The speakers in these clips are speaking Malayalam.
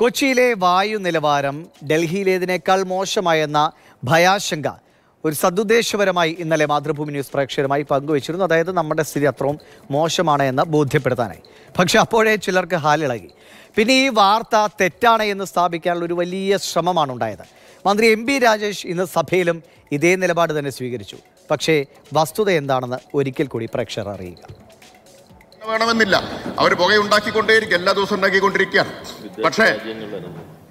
കൊച്ചിയിലെ വായു നിലവാരം ഡൽഹിയിലേതിനേക്കാൾ മോശമായെന്ന ഭയാശങ്ക ഒരു സദുദ്ദേശപരമായി ഇന്നലെ മാതൃഭൂമി ന്യൂസ് പ്രേക്ഷകരുമായി പങ്കുവച്ചിരുന്നു അതായത് നമ്മുടെ സ്ഥിതി അത്രയും മോശമാണ് എന്ന് ബോധ്യപ്പെടുത്താനായി പക്ഷെ അപ്പോഴേ ചിലർക്ക് ഹാലിളകി പിന്നെ ഈ വാർത്ത തെറ്റാണ് എന്ന് സ്ഥാപിക്കാനുള്ള ഒരു വലിയ ശ്രമമാണ് ഉണ്ടായത് മന്ത്രി എം ബി രാജേഷ് ഇന്ന് സഭയിലും ഇതേ നിലപാട് തന്നെ സ്വീകരിച്ചു പക്ഷേ വസ്തുത എന്താണെന്ന് ഒരിക്കൽ കൂടി പ്രേക്ഷകർ അറിയുക വേണമെന്നില്ല അവർ പുകയുണ്ടാക്കിക്കൊണ്ടേ എല്ലാ ദിവസവും ഉണ്ടാക്കിക്കൊണ്ടിരിക്കുകയാണ് പക്ഷേ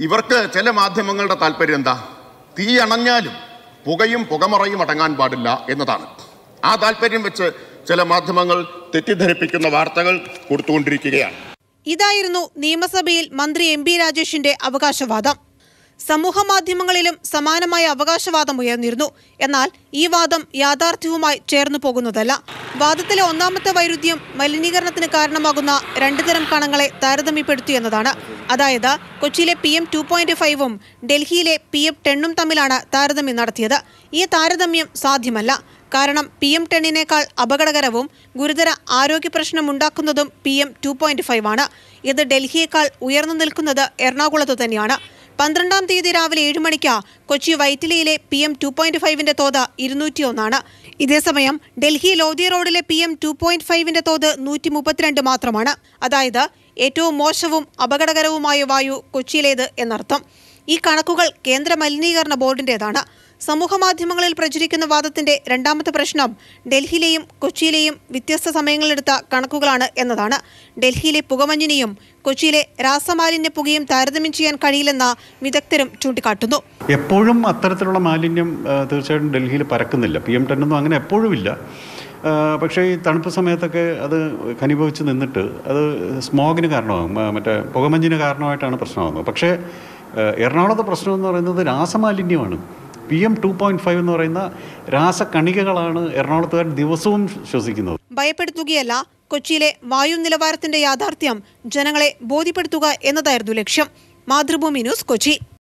ഇവർക്ക് ചില മാധ്യമങ്ങളുടെ താല്പര്യം എന്താ തീ അണഞ്ഞാലും പുകയും പുകമറയും അടങ്ങാൻ പാടില്ല എന്നതാണ് ആ താല്പര്യം വെച്ച് ചില മാധ്യമങ്ങൾ തെറ്റിദ്ധരിപ്പിക്കുന്ന വാർത്തകൾ കൊടുത്തുകൊണ്ടിരിക്കുകയാണ് ഇതായിരുന്നു നിയമസഭയിൽ മന്ത്രി എം രാജേഷിന്റെ അവകാശവാദം സമൂഹമാധ്യമങ്ങളിലും സമാനമായ അവകാശവാദം ഉയർന്നിരുന്നു എന്നാൽ ഈ വാദം യാഥാർത്ഥ്യവുമായി ചേർന്നു പോകുന്നതല്ല വാദത്തിലെ ഒന്നാമത്തെ വൈരുദ്ധ്യം മലിനീകരണത്തിന് കാരണമാകുന്ന രണ്ടു തരം കണങ്ങളെ താരതമ്യപ്പെടുത്തി എന്നതാണ് അതായത് കൊച്ചിയിലെ പി എം ടു പോയിന്റ് ഫൈവും ഡൽഹിയിലെ പി എം ടെണ്ണും തമ്മിലാണ് താരതമ്യം നടത്തിയത് ഈ താരതമ്യം സാധ്യമല്ല കാരണം പി എം ടെണ്ണിനേക്കാൾ അപകടകരവും ഗുരുതര ആരോഗ്യ പ്രശ്നമുണ്ടാക്കുന്നതും P M to point five ആണ് ഇത് ഡൽഹിയേക്കാൾ ഉയർന്നു നിൽക്കുന്നത് എറണാകുളത്ത് തന്നെയാണ് പന്ത്രണ്ടാം തീയതി രാവിലെ ഏഴ് മണിക്ക് കൊച്ചി വൈറ്റിലയിലെ പി എം ടു പോയിന്റ് ഫൈവിന്റെ തോത് ഇരുന്നൂറ്റി ഒന്നാണ് ഇതേസമയം ഡൽഹി ലോധി റോഡിലെ പി എം ടു പോയിന്റ് ഫൈവിന്റെ തോത് നൂറ്റി മുപ്പത്തിരണ്ട് മാത്രമാണ് അതായത് ഏറ്റവും മോശവും അപകടകരവുമായ വായു കൊച്ചിയിലേത് എന്നർത്ഥം ഈ കണക്കുകൾ കേന്ദ്ര മലിനീകരണ ബോർഡിൻ്റേതാണ് സമൂഹമാധ്യമങ്ങളിൽ പ്രചരിക്കുന്ന വാദത്തിന്റെ രണ്ടാമത്തെ പ്രശ്നം ഡൽഹിയിലെയും കൊച്ചിയിലെയും വ്യത്യസ്ത സമയങ്ങളിലെടുത്ത കണക്കുകളാണ് എന്നതാണ് ഡൽഹിയിലെ പുകമഞ്ഞിനെയും കൊച്ചിയിലെ രാസമാലിന്യ പുകയും താരതമ്യം ചെയ്യാൻ കഴിയില്ലെന്ന വിദഗ്ധരും ചൂണ്ടിക്കാട്ടുന്നു എപ്പോഴും അത്തരത്തിലുള്ള മാലിന്യം തീർച്ചയായിട്ടും ഡൽഹിയിൽ പരക്കുന്നില്ല പി എം ടെന്നൊന്നും അങ്ങനെ എപ്പോഴും ഇല്ല പക്ഷേ ഈ തണുപ്പ് സമയത്തൊക്കെ അത് ഖനിഭവിച്ച് നിന്നിട്ട് അത് സ്മോഗിന് കാരണമാകും മറ്റേ പുകമഞ്ഞിന് കാരണമായിട്ടാണ് പ്രശ്നമാകുന്നത് പക്ഷേ എറണാകുളത്തെ പ്രശ്നം എന്ന് പറയുന്നത് രാസമാലിന്യമാണ് P M to point five എന്ന് പറയുന്ന രാസകണികകളാണ് എറണാകുളത്തുകാർ ദിവസവും ശ്വസിക്കുന്നത് ഭയപ്പെടുത്തുകയല്ല കൊച്ചിയിലെ വായു നിലവാരത്തിന്റെ യാഥാർത്ഥ്യം ജനങ്ങളെ ബോധ്യപ്പെടുത്തുക എന്നതായിരുന്നു ലക്ഷ്യം മാതൃഭൂമി ന്യൂസ് കൊച്ചി